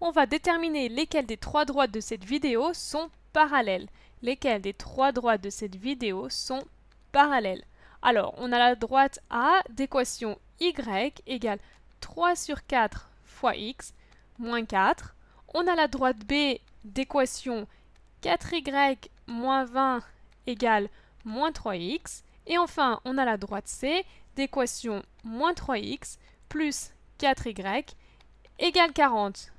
on va déterminer lesquelles des trois droites de cette vidéo sont parallèles. Lesquelles des trois droites de cette vidéo sont parallèles. Alors, on a la droite A d'équation y égale 3 sur 4 fois x moins 4. On a la droite B d'équation 4y moins 20 égale moins 3x. Et enfin, on a la droite C d'équation moins 3x plus 4y égale 40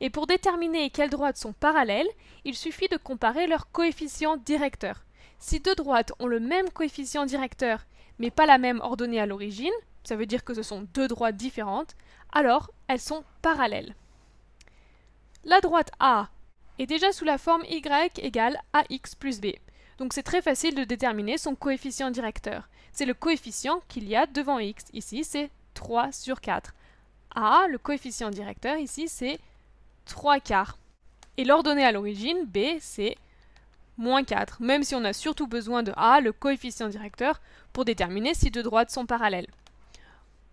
et pour déterminer quelles droites sont parallèles, il suffit de comparer leurs coefficients directeurs. Si deux droites ont le même coefficient directeur, mais pas la même ordonnée à l'origine, ça veut dire que ce sont deux droites différentes, alors elles sont parallèles. La droite A est déjà sous la forme y égale ax plus b. Donc c'est très facile de déterminer son coefficient directeur. C'est le coefficient qu'il y a devant x. Ici, c'est 3 sur 4. A, le coefficient directeur, ici, c'est 3 quarts. Et l'ordonnée à l'origine, B, c'est moins 4, même si on a surtout besoin de A, le coefficient directeur, pour déterminer si deux droites sont parallèles.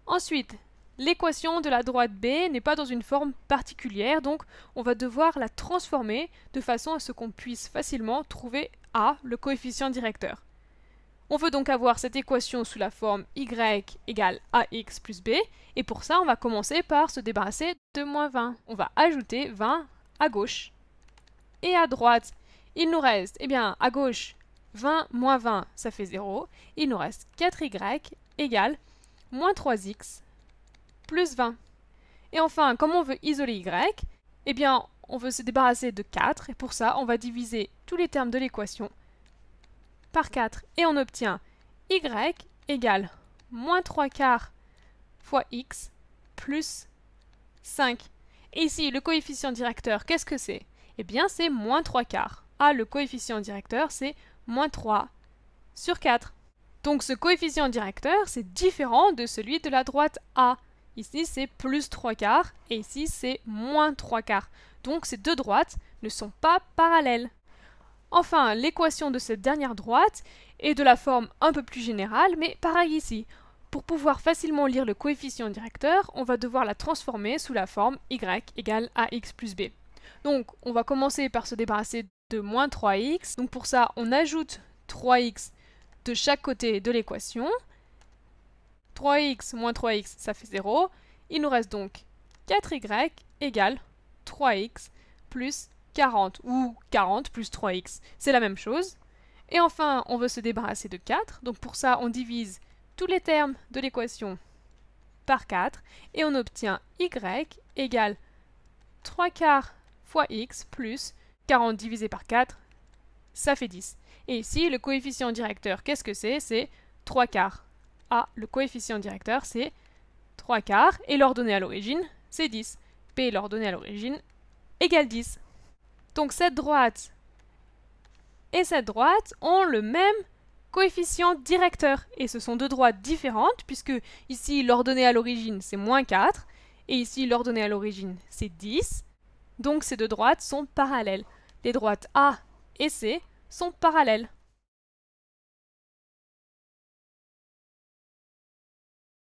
Ensuite, l'équation de la droite B n'est pas dans une forme particulière, donc on va devoir la transformer de façon à ce qu'on puisse facilement trouver A, le coefficient directeur. On veut donc avoir cette équation sous la forme y égale ax plus b, et pour ça on va commencer par se débarrasser de moins 20. On va ajouter 20 à gauche. Et à droite, il nous reste, eh bien, à gauche, 20 moins 20, ça fait 0. Il nous reste 4y égale moins 3x plus 20. Et enfin, comme on veut isoler y, eh bien, on veut se débarrasser de 4, et pour ça, on va diviser tous les termes de l'équation 4 et on obtient y égale moins 3 quarts fois x plus 5. Et ici, le coefficient directeur, qu'est-ce que c'est Eh bien, c'est moins 3 quarts. Ah, le coefficient directeur, c'est moins 3 sur 4. Donc ce coefficient directeur, c'est différent de celui de la droite A. Ici, c'est plus 3 quarts et ici, c'est moins 3 quarts. Donc ces deux droites ne sont pas parallèles. Enfin, l'équation de cette dernière droite est de la forme un peu plus générale, mais pareil ici. Pour pouvoir facilement lire le coefficient directeur, on va devoir la transformer sous la forme y égale ax plus b. Donc, on va commencer par se débarrasser de moins 3x. Donc pour ça, on ajoute 3x de chaque côté de l'équation. 3x moins 3x, ça fait 0. Il nous reste donc 4y égale 3x plus 40 ou 40 plus 3x, c'est la même chose. Et enfin, on veut se débarrasser de 4, donc pour ça on divise tous les termes de l'équation par 4 et on obtient y égale 3 quarts fois x plus 40 divisé par 4, ça fait 10. Et ici, le coefficient directeur, qu'est-ce que c'est C'est 3 quarts. Ah, le coefficient directeur, c'est 3 quarts, et l'ordonnée à l'origine, c'est 10. P l'ordonnée à l'origine égale 10. Donc cette droite et cette droite ont le même coefficient directeur. Et ce sont deux droites différentes, puisque ici l'ordonnée à l'origine c'est moins 4, et ici l'ordonnée à l'origine c'est 10. Donc ces deux droites sont parallèles. Les droites A et C sont parallèles.